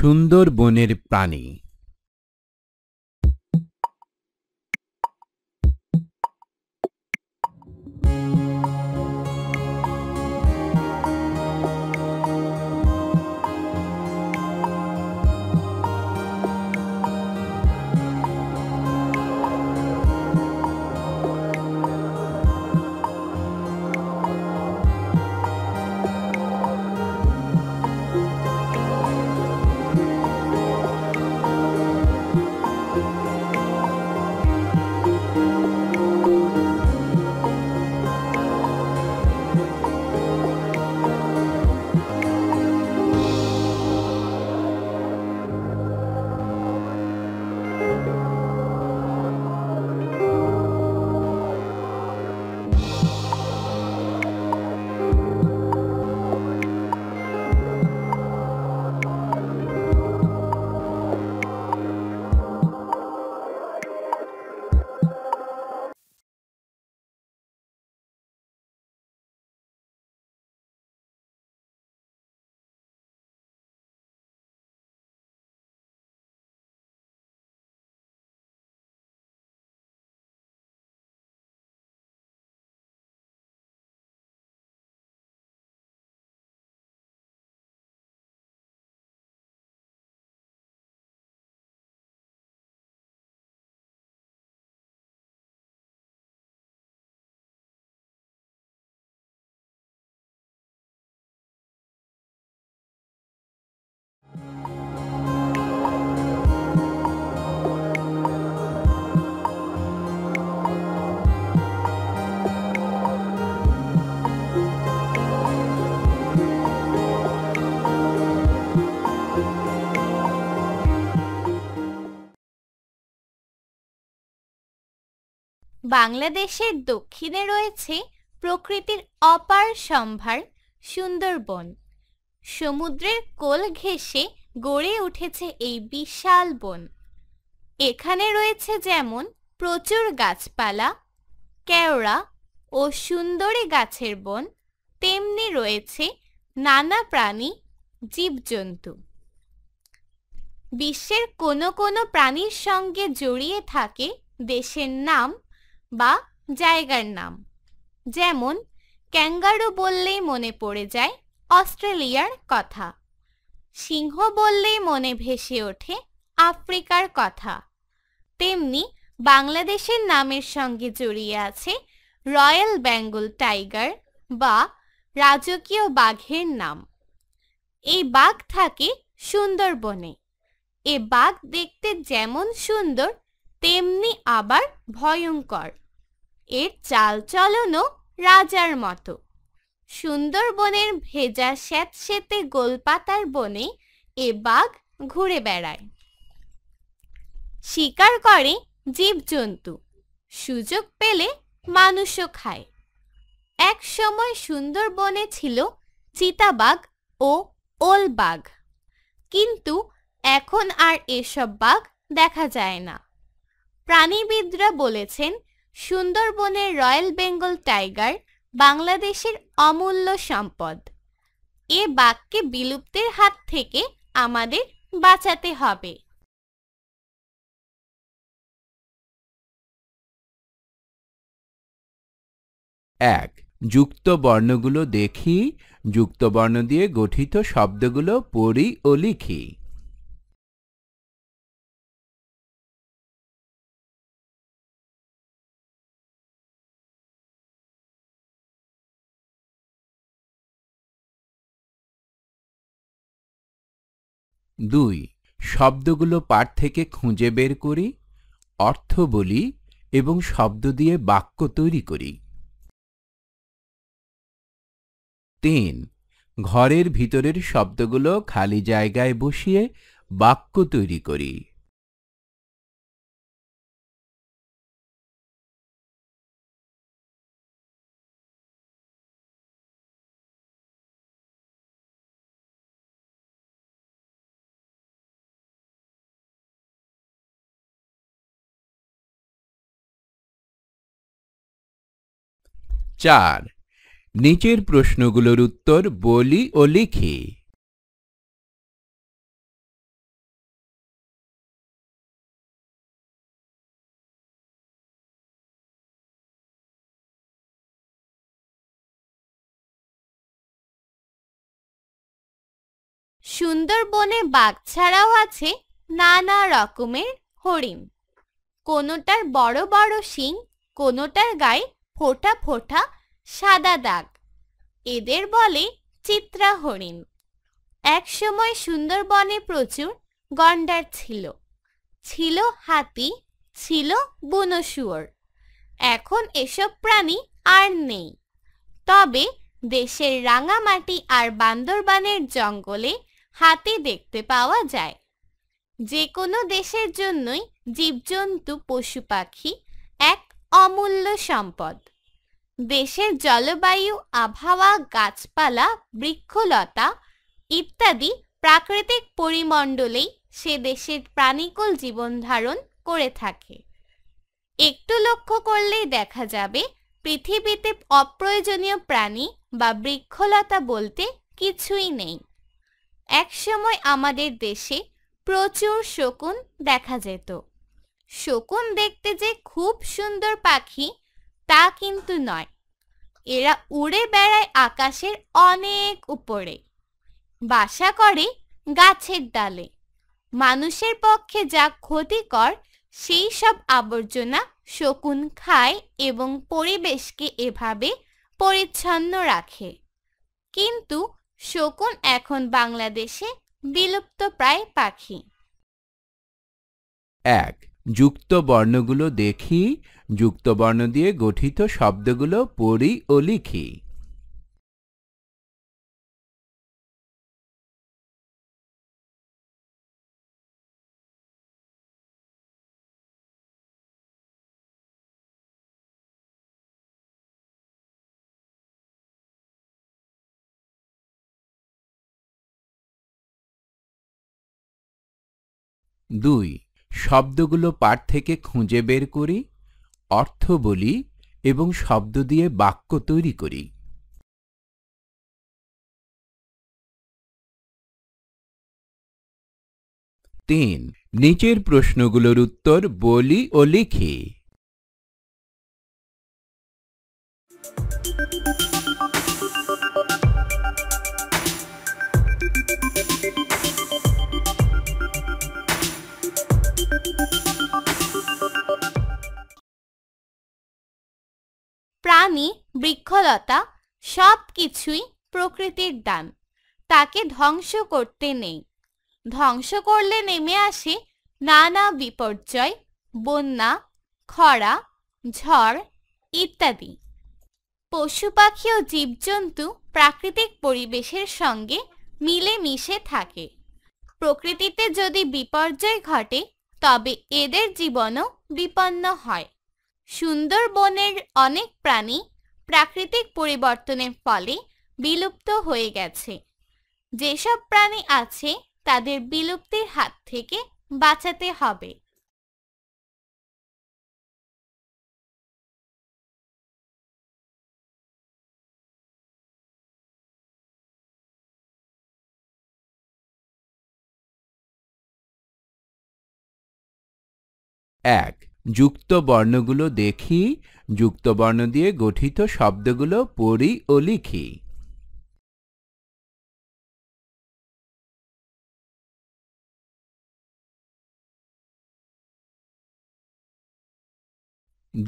সুন্দরবনের প্রাণী বাংলাদেশের দক্ষিণে রয়েছে প্রকৃতির অপার সম্ভার সুন্দরবন সমুদ্রের কোল ঘেঁষে গড়ে উঠেছে এই বিশাল বন এখানে রয়েছে যেমন প্রচুর গাছপালা কেওড়া ও সুন্দরী গাছের বন তেমনি রয়েছে নানা প্রাণী জীবজন্তু বিশ্বের কোনো কোনো প্রাণীর সঙ্গে জড়িয়ে থাকে দেশের নাম বা জায়গার নাম যেমন ক্যাঙ্গারু বললেই মনে পড়ে যায় অস্ট্রেলিয়ার কথা সিংহ বললেই মনে ভেসে ওঠে আফ্রিকার কথা তেমনি বাংলাদেশের নামের সঙ্গে জড়িয়ে আছে রয়্যাল বেঙ্গল টাইগার বা রাজকীয় বাঘের নাম এই বাঘ থাকে সুন্দরবনে এ বাঘ দেখতে যেমন সুন্দর তেমনি আবার ভয়ঙ্কর এর চালচলনও রাজার মতো সুন্দরবনের ভেজা স্যাঁতসেঁতে গোলপাতার বনে এ বাঘ ঘুরে বেড়ায় শিকার করে জীবজন্তু সুযোগ পেলে মানুষও খায় এক সময় সুন্দরবনে ছিল চিতাবাঘ ও ওল বাঘ কিন্তু এখন আর এসব বাঘ দেখা যায় না প্রাণীবিদরা বলেছেন সুন্দরবনের রয়্যাল বেঙ্গল টাইগার বাংলাদেশের অমূল্য সম্পদ এ বাঘকে বিলুপ্তির হাত থেকে আমাদের বাঁচাতে হবে এক যুক্ত বর্ণগুলো দেখি যুক্ত বর্ণ দিয়ে গঠিত শব্দগুলো পড়ি ও লিখি দুই শব্দগুলো পাঠ থেকে খুঁজে বের করি অর্থ বলি এবং শব্দ দিয়ে বাক্য তৈরি করি তিন ঘরের ভিতরের শব্দগুলো খালি জায়গায় বসিয়ে বাক্য তৈরি করি চার নিচের প্রশ্নগুলোর উত্তর বলি ও লিখি সুন্দরবনে বাঘ ছাড়াও আছে নানা রকমের হরিণ কোনোটার বড় বড় শিং কোনোটার গায়ে ফোটা ফোটা সাদা দাগ এদের বলে চিত্রা হরিণ একসময় সুন্দরবনে প্রচুর গন্ডার ছিল ছিল হাতি ছিল বুনো শুয়োর এখন এসব প্রাণী আর নেই তবে দেশের রাঙামাটি আর বান্দরবানের জঙ্গলে হাতি দেখতে পাওয়া যায় যে কোনো দেশের জন্যই জীবজন্তু পশু পাখি এক অমূল্য সম্পদ দেশের জলবায়ু আবহাওয়া গাছপালা বৃক্ষলতা ইত্যাদি প্রাকৃতিক পরিমণ্ডলেই সে দেশের প্রাণীকুল জীবন ধারণ করে থাকে একটু লক্ষ্য করলেই দেখা যাবে পৃথিবীতে অপ্রয়োজনীয় প্রাণী বা বৃক্ষলতা বলতে কিছুই নেই একসময় আমাদের দেশে প্রচুর শকুন দেখা যেত শকুন দেখতে যে খুব সুন্দর পাখি তা কিন্তু নয় এরা উড়ে বেড়ায় আকাশের অনেক উপরে বাসা করে গাছের ডালে মানুষের পক্ষে যা ক্ষতিকর সেই সব আবর্জনা শকুন খায় এবং পরিবেশকে এভাবে পরিচ্ছন্ন রাখে কিন্তু শকুন এখন বাংলাদেশে বিলুপ্ত প্রায় পাখি এক যুক্ত বর্ণগুলো দেখি যুক্তবর্ণ দিয়ে গঠিত শব্দগুলো পড়ি ও লিখি দুই শব্দগুলো পাঠ থেকে খুঁজে বের করি অর্থ বলি এবং শব্দ দিয়ে বাক্য তৈরি করি তিন নিচের প্রশ্নগুলোর উত্তর বলি ও লিখি প্রাণী বৃক্ষলতা সব কিছুই প্রকৃতির দান তাকে ধ্বংস করতে নেই ধ্বংস করলে নেমে আসে নানা বিপর্যয় বন্যা খরা ঝড় ইত্যাদি পশু পাখি ও জীবজন্তু প্রাকৃতিক পরিবেশের সঙ্গে মিলে মিশে থাকে প্রকৃতিতে যদি বিপর্যয় ঘটে তবে এদের জীবনও বিপন্ন হয় সুন্দরবনের অনেক প্রাণী প্রাকৃতিক পরিবর্তনের ফলে বিলুপ্ত হয়ে গেছে যেসব প্রাণী আছে তাদের বিলুপ্তির হাত থেকে বাঁচাতে হবে এক যুক্ত বর্ণগুলো দেখি যুক্ত বর্ণ দিয়ে গঠিত শব্দগুলো পড়ি ও লিখি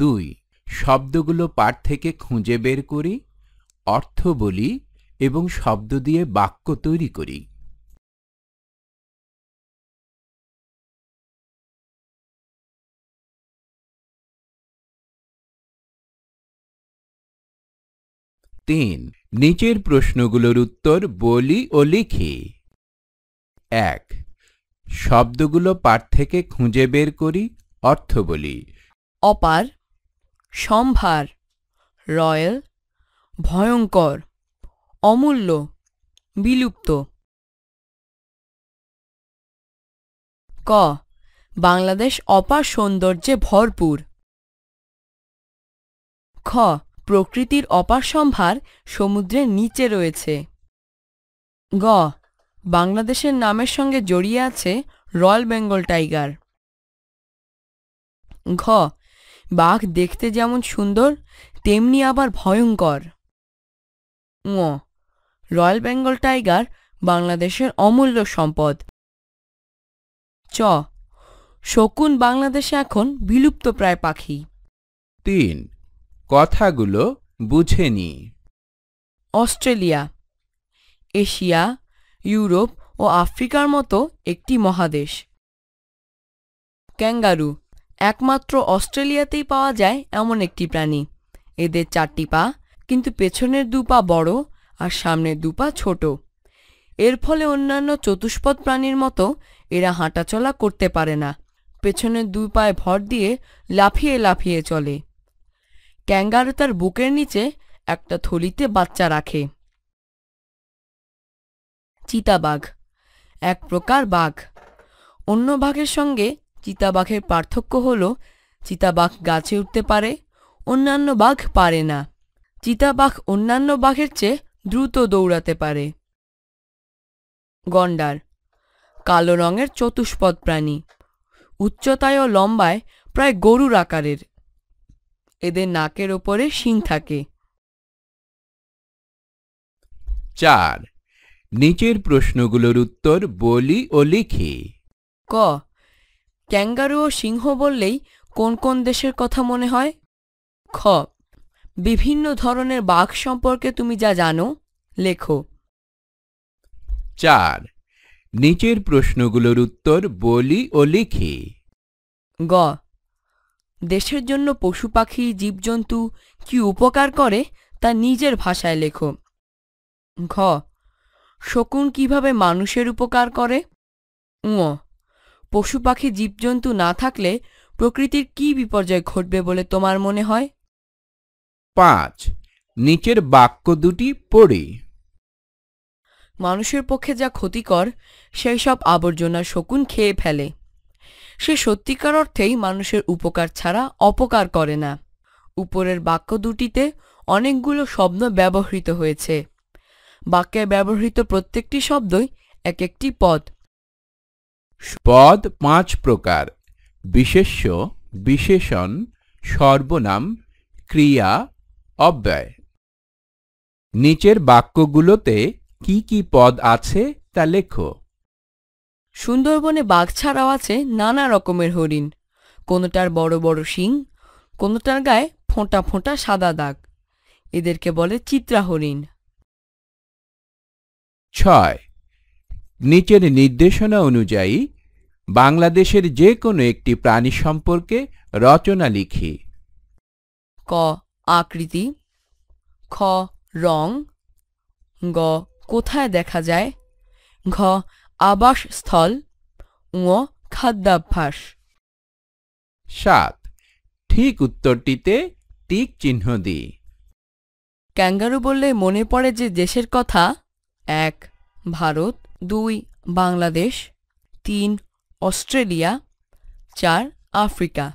দুই শব্দগুলো পাঠ থেকে খুঁজে বের করি অর্থ বলি এবং শব্দ দিয়ে বাক্য তৈরি করি তিন নিচের প্রশ্নগুলোর উত্তর বলি ও লিখি এক শব্দগুলো পাঠ থেকে খুঁজে বের করি অর্থ বলি অপার সম্ভার রয়্যাল ভয়ঙ্কর অমূল্য বিলুপ্ত ক বাংলাদেশ অপার সৌন্দর্যে ভরপুর খ প্রকৃতির অপার সম্ভার সমুদ্রের নিচে রয়েছে গ বাংলাদেশের নামের সঙ্গে জড়িয়ে আছে রয়্যাল বেঙ্গল টাইগার ঘ বাঘ দেখতে যেমন সুন্দর তেমনি আবার ভয়ঙ্কর ঙ রয়্যাল বেঙ্গল টাইগার বাংলাদেশের অমূল্য সম্পদ চ শকুন বাংলাদেশে এখন বিলুপ্তপ্রায় পাখি তিন কথাগুলো বুঝে নি অস্ট্রেলিয়া এশিয়া ইউরোপ ও আফ্রিকার মতো একটি মহাদেশ ক্যাঙ্গারু একমাত্র অস্ট্রেলিয়াতেই পাওয়া যায় এমন একটি প্রাণী এদের চারটি পা কিন্তু পেছনের দুপা বড় আর সামনের দুপা ছোট এর ফলে অন্যান্য চতুষ্পদ প্রাণীর মতো এরা হাঁটাচলা করতে পারে না পেছনের দু পায়ে ভর দিয়ে লাফিয়ে লাফিয়ে চলে ক্যাঙ্গারু তার বুকের নিচে একটা থলিতে বাচ্চা রাখে চিতাবাঘ এক প্রকার বাঘ অন্য বাঘের সঙ্গে চিতাবাঘের পার্থক্য হল চিতাবাঘ গাছে উঠতে পারে অন্যান্য বাঘ পারে না চিতাবাঘ অন্যান্য বাঘের চেয়ে দ্রুত দৌড়াতে পারে গন্ডার কালো রঙের চতুষ্পদ প্রাণী উচ্চতায় ও লম্বায় প্রায় গরুর আকারের এদের নাকের ওপরে শিং থাকে চার নিচের প্রশ্নগুলোর উত্তর বলি ও লিখি ক ক্যাঙ্গারু ও সিংহ বললেই কোন কোন দেশের কথা মনে হয় খ বিভিন্ন ধরনের বাঘ সম্পর্কে তুমি যা জানো লেখো চার নিচের প্রশ্নগুলোর উত্তর বলি ও লিখি গ দেশের জন্য পশু পাখি জীবজন্তু কি উপকার করে তা নিজের ভাষায় লেখো ঘ শকুন কিভাবে মানুষের উপকার করে উঁ পশু পাখি জীবজন্তু না থাকলে প্রকৃতির কি বিপর্যয় ঘটবে বলে তোমার মনে হয় পাঁচ নিচের বাক্য দুটি পড়ি মানুষের পক্ষে যা ক্ষতিকর সেই সব আবর্জনা শকুন খেয়ে ফেলে সে সত্যিকার অর্থেই মানুষের উপকার ছাড়া অপকার করে না উপরের বাক্য দুটিতে অনেকগুলো শব্দ ব্যবহৃত হয়েছে বাক্যে ব্যবহৃত প্রত্যেকটি শব্দই এক একটি পদ পদ পাঁচ প্রকার বিশেষ্য বিশেষণ সর্বনাম ক্রিয়া অব্যয় নিচের বাক্যগুলোতে কি কি পদ আছে তা লেখো সুন্দরবনে বাঘ ছাড়াও আছে নানা রকমের হরিণ কোনোটার বড় বড় শিং কোনোটার গায়ে ফোঁটা ফোঁটা সাদা দাগ এদেরকে বলে চিত্রা হরিণ ছয় নিচের নির্দেশনা অনুযায়ী বাংলাদেশের যে কোনো একটি প্রাণী সম্পর্কে রচনা লিখি ক আকৃতি খ রং গ কোথায় দেখা যায় ঘ আবাসস্থল ও খাদ্যাভ্যাস সাত ঠিক উত্তরটিতে টিক চিহ্ন দিই ক্যাঙ্গারু বললে মনে পড়ে যে দেশের কথা এক ভারত দুই বাংলাদেশ তিন অস্ট্রেলিয়া চার আফ্রিকা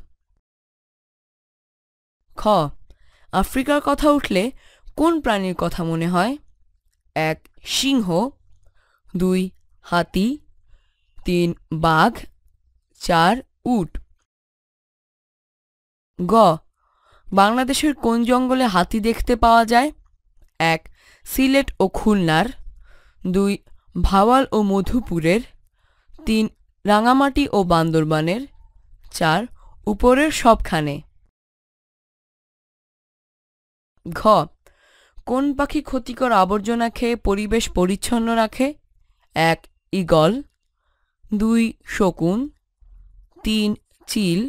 খ আফ্রিকার কথা উঠলে কোন প্রাণীর কথা মনে হয় এক সিংহ দুই হাতি তিন বাঘ চার উট গ বাংলাদেশের কোন জঙ্গলে হাতি দেখতে পাওয়া যায় এক সিলেট ও খুলনার দুই ভাওয়াল ও মধুপুরের তিন রাঙামাটি ও বান্দরবানের চার উপরের সবখানে ঘ কোন পাখি ক্ষতিকর আবর্জনা খেয়ে পরিবেশ পরিচ্ছন্ন রাখে এক ঈগল দুই শকুন তিন চিল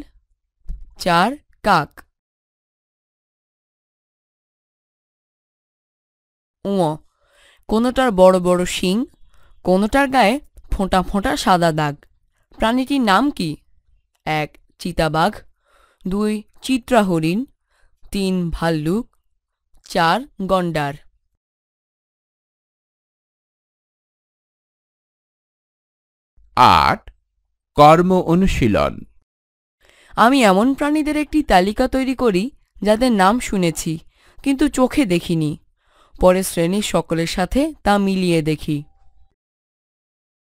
চার কাক ও কোনোটার বড় বড় শিং কোনোটার গায়ে ফোঁটা ফোঁটা সাদা দাগ প্রাণীটির নাম কি এক চিতাবাঘ দুই চিত্রা হরিণ তিন ভাল্লুক চার গন্ডার আট কর্ম অনুশীলন আমি এমন প্রাণীদের একটি তালিকা তৈরি করি যাদের নাম শুনেছি কিন্তু চোখে দেখিনি পরে শ্রেণীর সকলের সাথে তা মিলিয়ে দেখি